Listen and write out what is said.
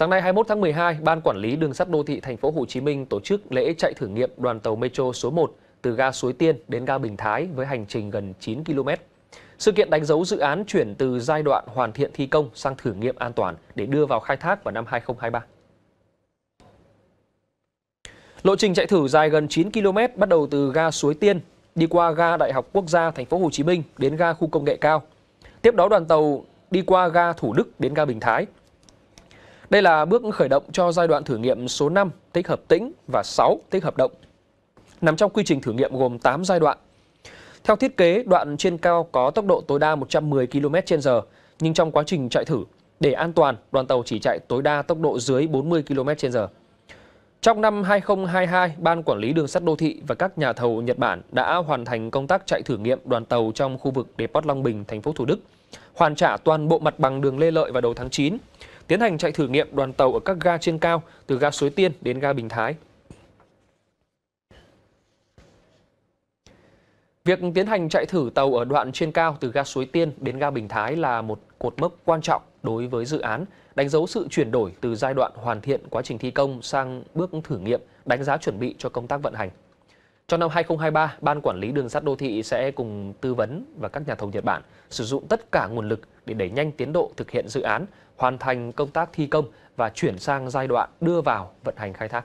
Sáng nay 21 tháng 12, Ban Quản lý Đường sắt Đô thị Thành phố Hồ Chí Minh tổ chức lễ chạy thử nghiệm đoàn tàu Metro số 1 từ ga Suối Tiên đến ga Bình Thái với hành trình gần 9 km. Sự kiện đánh dấu dự án chuyển từ giai đoạn hoàn thiện thi công sang thử nghiệm an toàn để đưa vào khai thác vào năm 2023. Lộ trình chạy thử dài gần 9 km bắt đầu từ ga Suối Tiên, đi qua ga Đại học Quốc gia Thành phố Hồ Chí Minh đến ga khu công nghệ cao. Tiếp đó đoàn tàu đi qua ga Thủ Đức đến ga Bình Thái đây là bước khởi động cho giai đoạn thử nghiệm số 5 tích hợp tĩnh và 6 tích hợp động. Nằm trong quy trình thử nghiệm gồm 8 giai đoạn. Theo thiết kế, đoạn trên cao có tốc độ tối đa 110 km/h, nhưng trong quá trình chạy thử, để an toàn, đoàn tàu chỉ chạy tối đa tốc độ dưới 40 km/h. Trong năm 2022, Ban Quản lý Đường sắt Đô thị và các nhà thầu Nhật Bản đã hoàn thành công tác chạy thử nghiệm đoàn tàu trong khu vực Depot Long Bình, thành phố Thủ Đức, hoàn trả toàn bộ mặt bằng đường Lê Lợi vào đầu tháng 9 tiến hành chạy thử nghiệm đoàn tàu ở các ga trên cao từ ga Suối Tiên đến ga Bình Thái. Việc tiến hành chạy thử tàu ở đoạn trên cao từ ga Suối Tiên đến ga Bình Thái là một cột mốc quan trọng đối với dự án, đánh dấu sự chuyển đổi từ giai đoạn hoàn thiện quá trình thi công sang bước thử nghiệm, đánh giá chuẩn bị cho công tác vận hành. Trong năm 2023, Ban Quản lý Đường sắt Đô thị sẽ cùng tư vấn và các nhà thầu Nhật Bản sử dụng tất cả nguồn lực để đẩy nhanh tiến độ thực hiện dự án, hoàn thành công tác thi công và chuyển sang giai đoạn đưa vào vận hành khai thác.